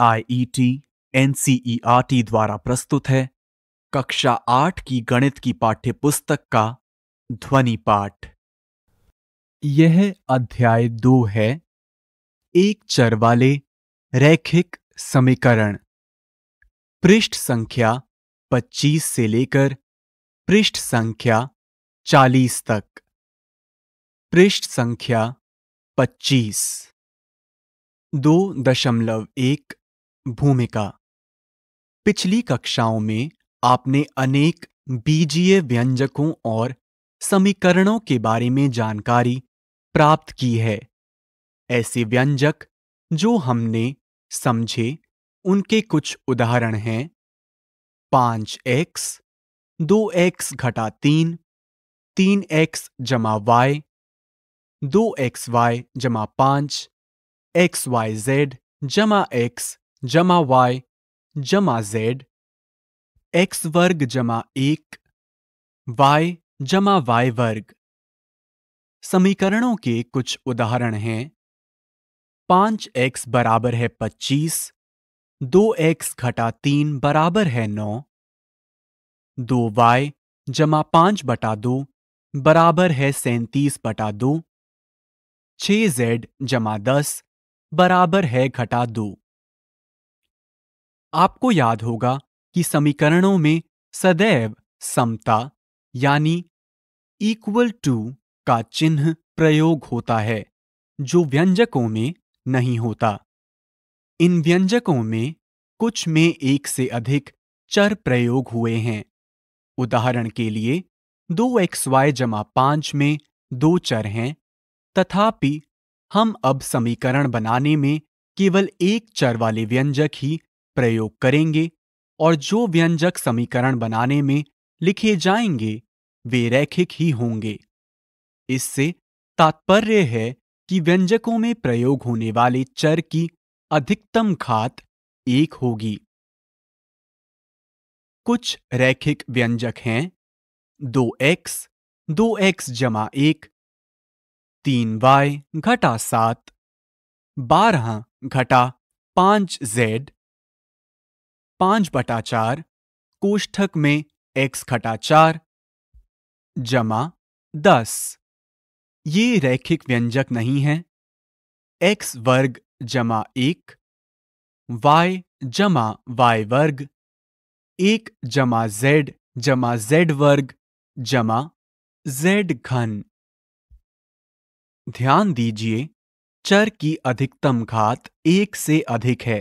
R T e e द्वारा प्रस्तुत है कक्षा आठ की गणित की पाठ्य पुस्तक का ध्वनि पाठ यह अध्याय दो है एक चर वाले रैखिक समीकरण पृष्ठ संख्या 25 से लेकर पृष्ठ संख्या 40 तक पृष्ठ संख्या 25 दो दशमलव एक भूमिका पिछली कक्षाओं में आपने अनेक बीजीय व्यंजकों और समीकरणों के बारे में जानकारी प्राप्त की है ऐसे व्यंजक जो हमने समझे उनके कुछ उदाहरण हैं पांच एक्स दो एक्स घटा तीन तीन एक्स जमा वाई दो एक्स वाई जमा पांच एक्स वाई जेड जमा एक्स जमा वाई जमा जेड एक्स वर्ग जमा एक वाई जमा वाई वर्ग समीकरणों के कुछ उदाहरण हैं पांच एक्स बराबर है पच्चीस दो एक्स घटा तीन बराबर है नौ दो वाई जमा पांच बटा दो बराबर है सैंतीस बटा दो छ जेड जमा दस बराबर है घटा दो आपको याद होगा कि समीकरणों में सदैव समता यानी इक्वल टू का चिन्ह प्रयोग होता है जो व्यंजकों में नहीं होता इन व्यंजकों में कुछ में एक से अधिक चर प्रयोग हुए हैं उदाहरण के लिए दो एक्स वाई जमा पांच में दो चर हैं तथापि हम अब समीकरण बनाने में केवल एक चर वाले व्यंजक ही प्रयोग करेंगे और जो व्यंजक समीकरण बनाने में लिखे जाएंगे वे रैखिक ही होंगे इससे तात्पर्य है कि व्यंजकों में प्रयोग होने वाले चर की अधिकतम घात एक होगी कुछ रैखिक व्यंजक हैं दो एक्स दो एक्स जमा एक तीन वाई घटा सात बारह घटा पांच जेड पांच बटा चार कोष्ठक में एक्स घटा चार जमा दस ये रैखिक व्यंजक नहीं है एक्स वर्ग जमा एक वाई जमा वाई वर्ग एक जमा जेड जमा जेड वर्ग जमा जेड घन ध्यान दीजिए चर की अधिकतम घात एक से अधिक है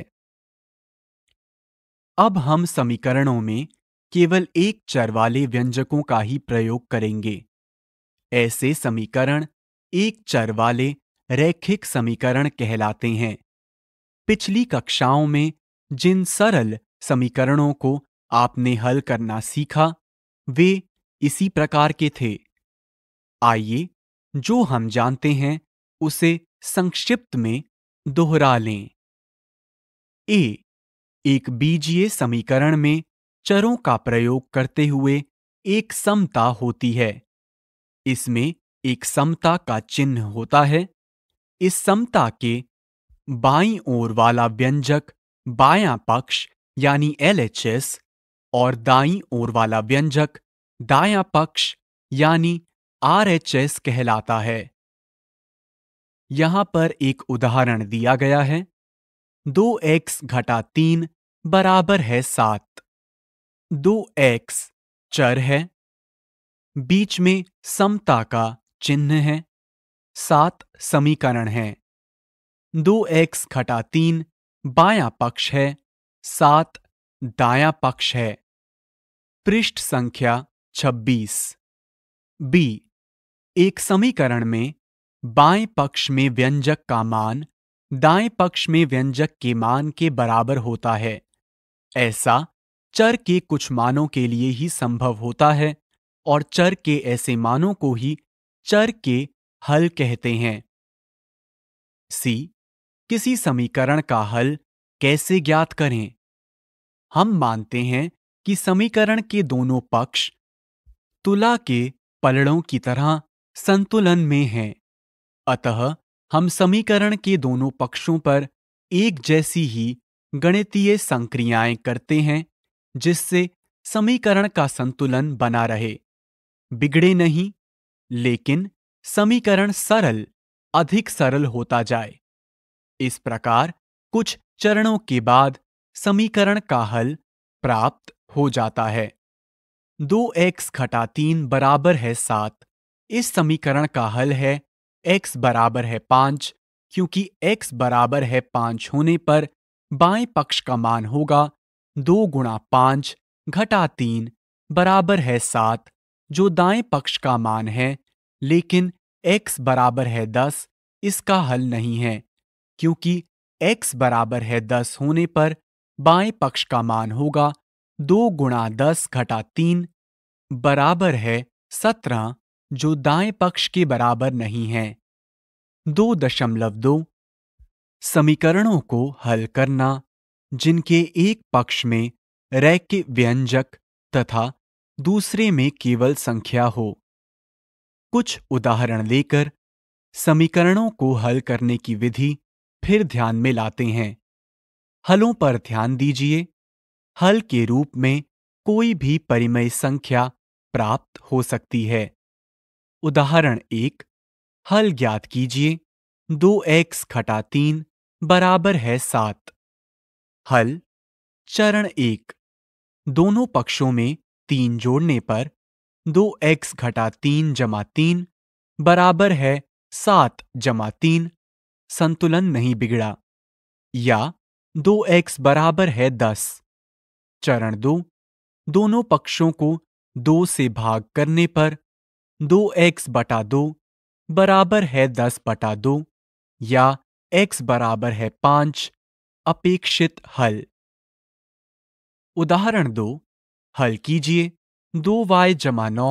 अब हम समीकरणों में केवल एक चर वाले व्यंजकों का ही प्रयोग करेंगे ऐसे समीकरण एक चर वाले रैखिक समीकरण कहलाते हैं पिछली कक्षाओं में जिन सरल समीकरणों को आपने हल करना सीखा वे इसी प्रकार के थे आइए जो हम जानते हैं उसे संक्षिप्त में दोहरा लें ए एक बीजीय समीकरण में चरों का प्रयोग करते हुए एक समता होती है इसमें एक समता का चिन्ह होता है इस समता के बाईं ओर वाला व्यंजक बायां पक्ष यानी एल और दाईं ओर वाला व्यंजक दायां पक्ष यानी आरएचएस कहलाता है यहां पर एक उदाहरण दिया गया है दो एक्स घटा तीन बराबर है सात दो एक्स चर है बीच में समता का चिन्ह है सात समीकरण है दो एक्स घटा तीन बाया पक्ष है सात दाया पक्ष है पृष्ठ संख्या 26 बी एक समीकरण में बाएं पक्ष में व्यंजक का मान दाएं पक्ष में व्यंजक के मान के बराबर होता है ऐसा चर के कुछ मानों के लिए ही संभव होता है और चर के ऐसे मानों को ही चर के हल कहते हैं सी किसी समीकरण का हल कैसे ज्ञात करें हम मानते हैं कि समीकरण के दोनों पक्ष तुला के पलड़ों की तरह संतुलन में हैं अतः हम समीकरण के दोनों पक्षों पर एक जैसी ही गणितीय संक्रियाएं करते हैं जिससे समीकरण का संतुलन बना रहे बिगड़े नहीं लेकिन समीकरण सरल अधिक सरल होता जाए इस प्रकार कुछ चरणों के बाद समीकरण का हल प्राप्त हो जाता है दो एक्स घटा तीन बराबर है सात इस समीकरण का हल है x बराबर है पांच क्योंकि x बराबर है पांच होने पर बाएं पक्ष का मान होगा दो गुणा पांच घटा तीन बराबर है सात जो दाएं पक्ष का मान है लेकिन x बराबर है दस इसका हल नहीं है क्योंकि x बराबर है दस होने पर बाएं पक्ष का मान होगा दो गुणा दस घटा तीन बराबर है सत्रह जो दाएं पक्ष के बराबर नहीं है दो दशमलव दो समीकरणों को हल करना जिनके एक पक्ष में रैक्य व्यंजक तथा दूसरे में केवल संख्या हो कुछ उदाहरण लेकर समीकरणों को हल करने की विधि फिर ध्यान में लाते हैं हलों पर ध्यान दीजिए हल के रूप में कोई भी परिमय संख्या प्राप्त हो सकती है उदाहरण एक हल ज्ञात कीजिए दो एक्स खटा तीन बराबर है सात हल चरण एक दोनों पक्षों में तीन जोड़ने पर दो एक्स घटा तीन जमा तीन बराबर है सात जमा तीन संतुलन नहीं बिगड़ा या दो एक्स बराबर है दस चरण दो दोनों पक्षों को दो से भाग करने पर दो एक्स बटा दो बराबर है दस बटा दो या एक्स बराबर है पांच अपेक्षित हल उदाहरण दो हल कीजिए दो वाई जमा नौ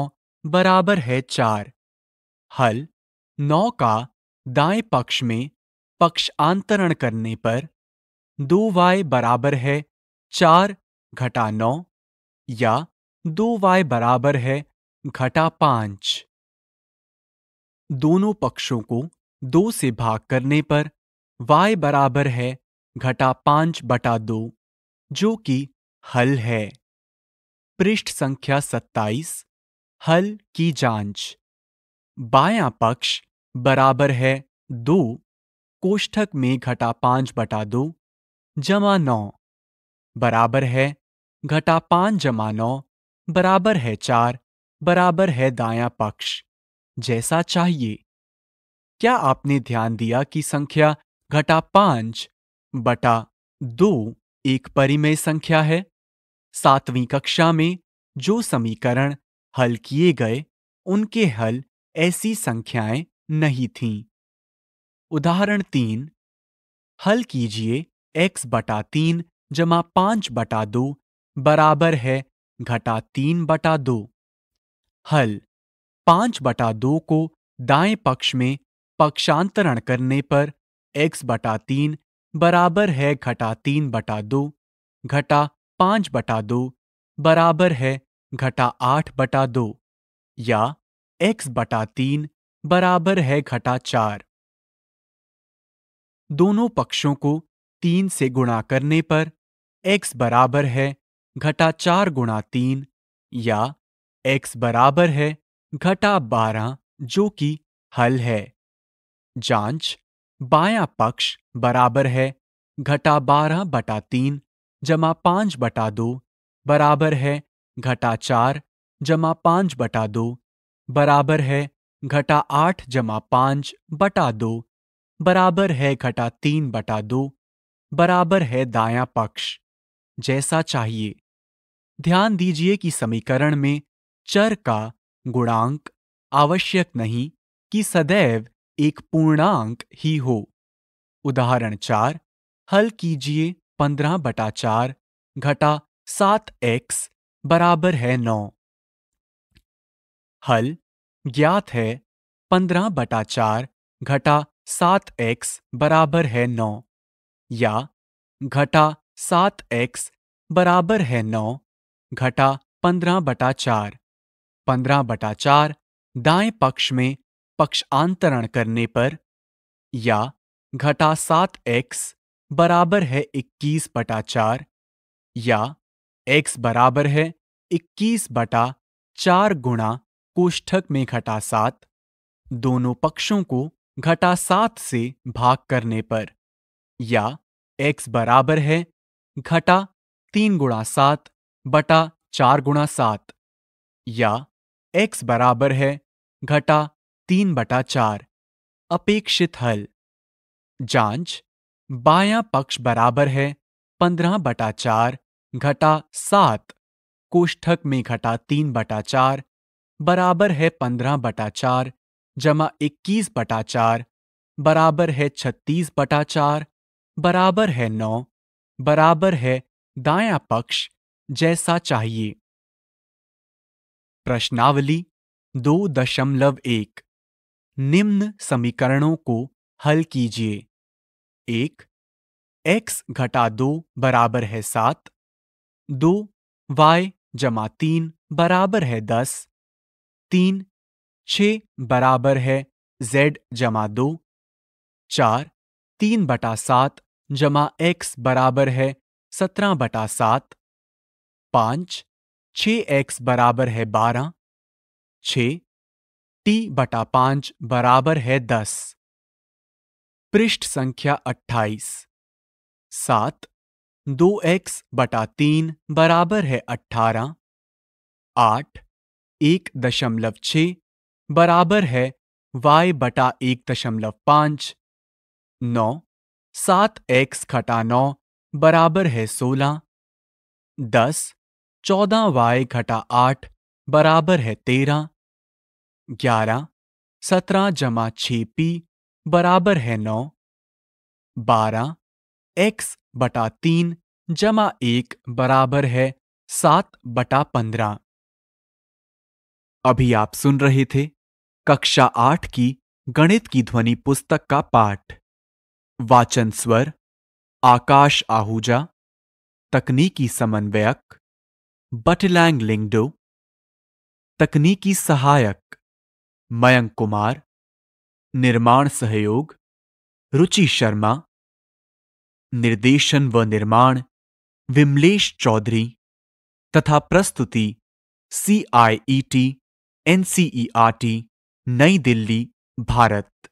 बराबर है चार हल नौ का दाएं पक्ष में पक्षांतरण करने पर दो वाई बराबर है चार घटा नौ या दो वाई बराबर है घटा पांच दोनों पक्षों को दो से भाग करने पर y बराबर है घटा पांच बटा दो जो कि हल है पृष्ठ संख्या सत्ताईस हल की जांच बाया पक्ष बराबर है दो कोष्ठक में घटा पांच बटा दो जमा नौ बराबर है घटा पांच जमा नौ बराबर है चार बराबर है दाया पक्ष जैसा चाहिए क्या आपने ध्यान दिया कि संख्या घटा पांच बटा दो एक परिमेय संख्या है सातवीं कक्षा में जो समीकरण हल किए गए उनके हल ऐसी संख्याएं नहीं थीं उदाहरण तीन हल कीजिए x बटा तीन जमा पांच बटा दो बराबर है घटा तीन बटा दो हल पांच बटा दो को दाएं पक्ष में पक्षांतरण करने पर एक्स बटा तीन बराबर है घटा तीन बटा दो घटा पांच बटा दो बराबर है घटा आठ बटा दो या एक्स बटा तीन बराबर है घटा चार दोनों पक्षों को तीन से गुणा करने पर एक्स बराबर है घटा चार गुणा तीन या x बराबर है घटा बारह जो कि हल है जांच बाया पक्ष बराबर है घटा बारह बटा तीन जमा पांच बटा दो बराबर है घटा चार जमा पांच बटा दो बराबर है घटा आठ जमा पांच बटा दो बराबर है घटा तीन बटा दो बराबर है दाया पक्ष जैसा चाहिए ध्यान दीजिए कि समीकरण में चर का गुणांक आवश्यक नहीं कि सदैव एक पूर्णांक ही हो उदाहरण चार हल कीजिए पंद्रह बटा चार घटा सात एक्स बराबर है नौ हल ज्ञात है पंद्रह बटा चार घटा सात एक्स बराबर है नौ या घटा सात एक्स बराबर है नौ घटा पंद्रह बटा चार पंद्रह बटा चार दाएं पक्ष में पक्षांतरण करने पर या घटा सात एक्स बराबर है इक्कीस बटा चार या x बराबर है इक्कीस बटा चार गुणा कोष्ठक में घटा सात दोनों पक्षों को घटा सात से भाग करने पर या x बराबर है घटा तीन गुणा सात बटा चार गुणा सात या एक्स बराबर है घटा तीन बटा चार अपेक्षित हल जांच बायां पक्ष बराबर है पंद्रह बटा चार घटा सात कोष्ठक में घटा तीन बटा चार बराबर है पंद्रह बटा चार जमा इक्कीस बटा चार बराबर है छत्तीस बटा चार बराबर है नौ बराबर है दायां पक्ष जैसा चाहिए प्रश्नावली दो दशमलव एक निम्न समीकरणों को हल कीजिए एक एक्स घटा दो बराबर है सात दो वाई जमा तीन बराबर है दस तीन छ बराबर है जेड जमा दो चार तीन बटा सात जमा एक्स बराबर है सत्रह बटा सात पांच छ एक्स बराबर है बारह छ टी बटा पांच बराबर है दस पृष्ठ संख्या अट्ठाईस सात दो एक्स बटा तीन बराबर है अट्ठारह आठ एक दशमलव छ बराबर है y बटा एक दशमलव पांच नौ सात एक्स खटा नौ बराबर है सोलह दस चौदह वाई घटा आठ बराबर है तेरह ग्यारह सत्रह जमा छ पी बराबर है नौ बारह एक्स बटा तीन जमा एक बराबर है सात बटा पंद्रह अभी आप सुन रहे थे कक्षा आठ की गणित की ध्वनि पुस्तक का पाठ वाचन स्वर आकाश आहूजा तकनीकी समन्वयक बटलैंग लिंगडो तकनीकी सहायक मयंक कुमार निर्माण सहयोग रुचि शर्मा निर्देशन व निर्माण विमलेश चौधरी तथा प्रस्तुति C I E T N C E R T नई दिल्ली भारत